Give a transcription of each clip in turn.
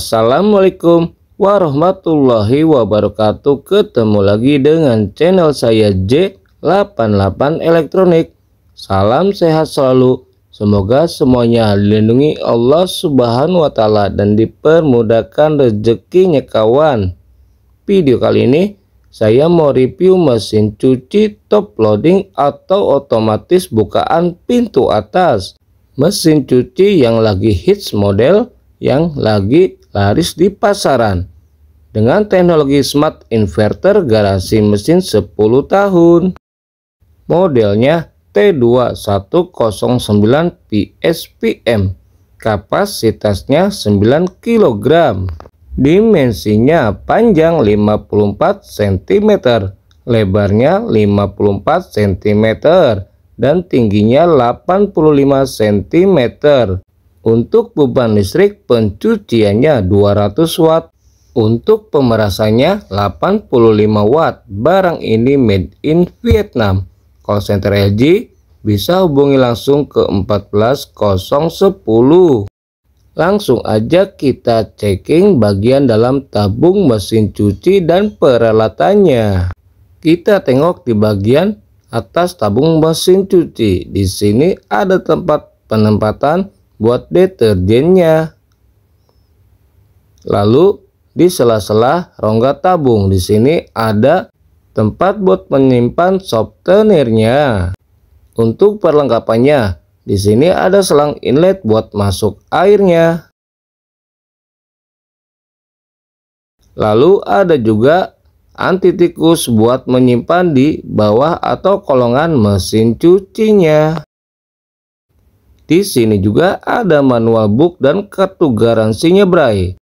Assalamualaikum warahmatullahi wabarakatuh Ketemu lagi dengan channel saya J88 Elektronik Salam sehat selalu Semoga semuanya dilindungi Allah subhanahu wa ta'ala Dan dipermudahkan rezekinya kawan Video kali ini saya mau review mesin cuci top loading atau otomatis bukaan pintu atas Mesin cuci yang lagi hits model yang lagi laris di pasaran dengan teknologi smart inverter garasi mesin 10 tahun. Modelnya T2109 PSPM, kapasitasnya 9 kg, dimensinya panjang 54 cm, lebarnya 54 cm, dan tingginya 85 cm. Untuk beban listrik pencuciannya 200 watt. Untuk pemerasannya 85 watt. Barang ini made in Vietnam. Call center LG bisa hubungi langsung ke 14010. Langsung aja kita checking bagian dalam tabung mesin cuci dan peralatannya. Kita tengok di bagian atas tabung mesin cuci. Di sini ada tempat penempatan buat deterjennya. Lalu di sela-sela rongga tabung di sini ada tempat buat menyimpan softenernya. Untuk perlengkapannya, di sini ada selang inlet buat masuk airnya. Lalu ada juga anti tikus buat menyimpan di bawah atau kolongan mesin cucinya. Di sini juga ada manual book dan kartu garansinya Bray.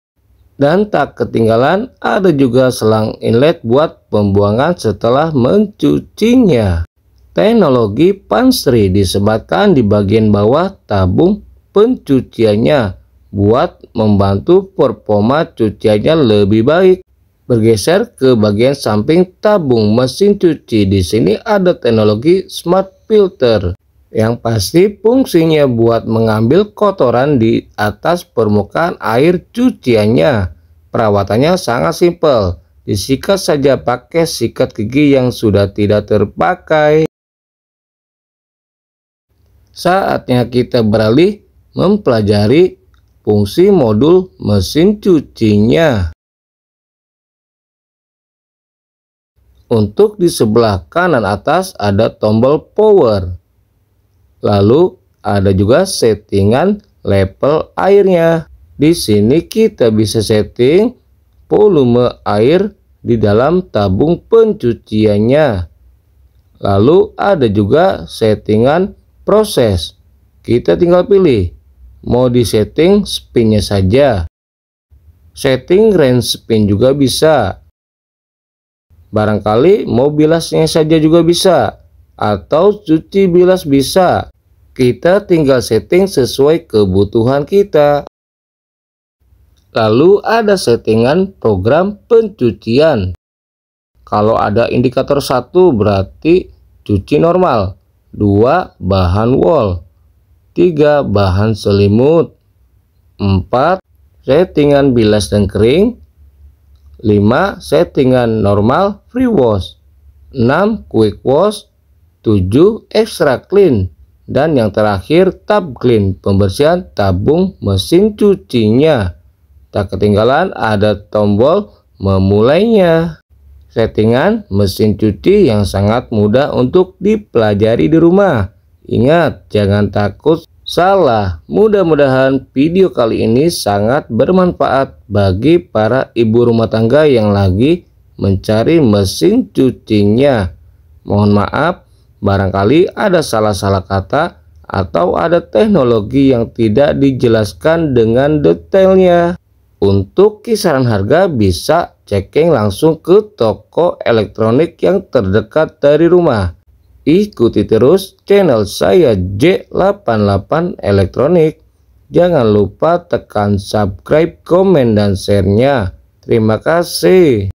Dan tak ketinggalan ada juga selang inlet buat pembuangan setelah mencucinya. Teknologi pansri disebatkan di bagian bawah tabung pencuciannya buat membantu performa cuciannya lebih baik. Bergeser ke bagian samping tabung mesin cuci, di sini ada teknologi smart filter yang pasti fungsinya buat mengambil kotoran di atas permukaan air cuciannya. Perawatannya sangat simpel, disikat saja pakai sikat gigi yang sudah tidak terpakai. Saatnya kita beralih mempelajari fungsi modul mesin cucinya. Untuk di sebelah kanan atas ada tombol power Lalu ada juga settingan level airnya. Di sini kita bisa setting volume air di dalam tabung pencuciannya. Lalu ada juga settingan proses. Kita tinggal pilih mau di setting spinnya saja. Setting range spin juga bisa. Barangkali mau bilasnya saja juga bisa atau cuci bilas bisa. Kita tinggal setting sesuai kebutuhan kita. Lalu ada settingan program pencucian. Kalau ada indikator satu berarti cuci normal, 2 bahan wall, 3 bahan selimut, 4 settingan bilas dan kering, 5 settingan normal free wash, 6 quick wash, 7 extra clean. Dan yang terakhir tab clean, pembersihan tabung mesin cucinya. Tak ketinggalan ada tombol memulainya. Settingan mesin cuci yang sangat mudah untuk dipelajari di rumah. Ingat, jangan takut salah. Mudah-mudahan video kali ini sangat bermanfaat bagi para ibu rumah tangga yang lagi mencari mesin cucinya. Mohon maaf Barangkali ada salah-salah kata atau ada teknologi yang tidak dijelaskan dengan detailnya. Untuk kisaran harga bisa checking langsung ke toko elektronik yang terdekat dari rumah. Ikuti terus channel saya J88 Elektronik. Jangan lupa tekan subscribe, komen, dan share-nya. Terima kasih.